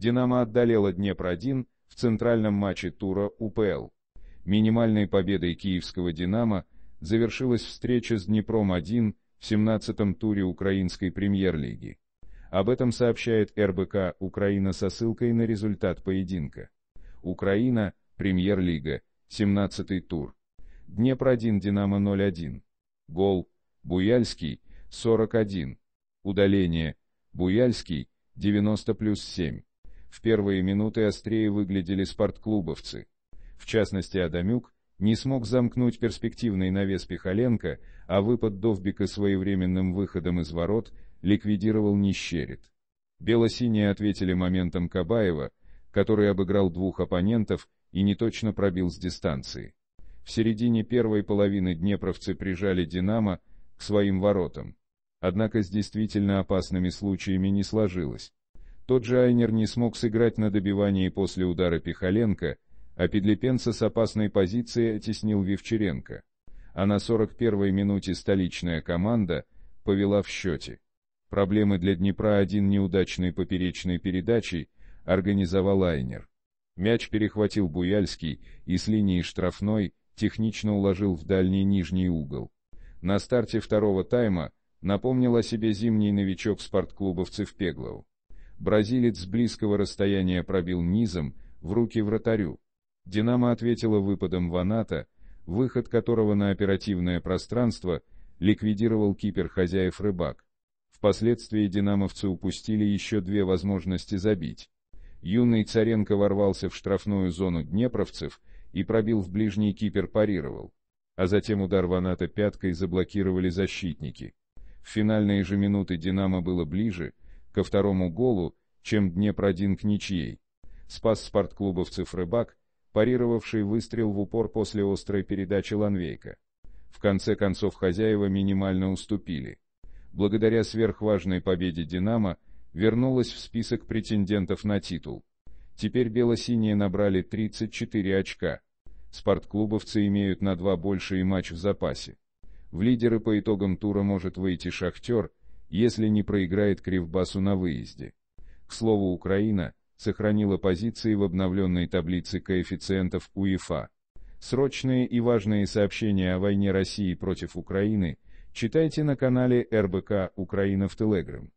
«Динамо» отдалило «Днепр-1» в центральном матче тура УПЛ. Минимальной победой киевского «Динамо» завершилась встреча с «Днепром-1» в 17-м туре украинской премьер-лиги. Об этом сообщает РБК «Украина» со ссылкой на результат поединка. «Украина», премьер-лига, 17-й тур. Днепр-1, «Динамо-0-1». Гол, Буяльский, 41. Удаление, Буяльский, 90 плюс 7. В первые минуты острее выглядели спортклубовцы. В частности, Адамюк не смог замкнуть перспективный навес Пихоленко, а выпад Довбика своевременным выходом из ворот ликвидировал Нищерит. Бело-синие ответили моментом Кабаева, который обыграл двух оппонентов и неточно пробил с дистанции. В середине первой половины днепровцы прижали «Динамо» к своим воротам. Однако с действительно опасными случаями не сложилось. Тот же Айнер не смог сыграть на добивании после удара Пихаленко, а Педлепенца с опасной позиции оттеснил Вивчеренко. А на 41-й минуте столичная команда повела в счете. Проблемы для Днепра один неудачной поперечной передачей организовал Айнер. Мяч перехватил Буяльский и с линии штрафной технично уложил в дальний нижний угол. На старте второго тайма напомнил о себе зимний новичок спортклубовцев Пеглов. Бразилец с близкого расстояния пробил низом в руки вратарю. «Динамо» ответила выпадом Ваната, выход которого на оперативное пространство ликвидировал кипер хозяев рыбак. Впоследствии динамовцы упустили еще две возможности забить. Юный Царенко ворвался в штрафную зону днепровцев и пробил в ближний кипер парировал. А затем удар Ваната пяткой заблокировали защитники. В финальные же минуты «Динамо» было ближе — ко второму голу, чем Днепродин к ничьей. Спас спортклубовцев рыбак, парировавший выстрел в упор после острой передачи Ланвейка. В конце концов хозяева минимально уступили. Благодаря сверхважной победе «Динамо» вернулась в список претендентов на титул. Теперь бело-синие набрали 34 очка. Спортклубовцы имеют на два больше и матч в запасе. В лидеры по итогам тура может выйти «Шахтер», если не проиграет Кривбасу на выезде. К слову, Украина сохранила позиции в обновленной таблице коэффициентов УЕФА. Срочные и важные сообщения о войне России против Украины читайте на канале РБК «Украина в Телеграм».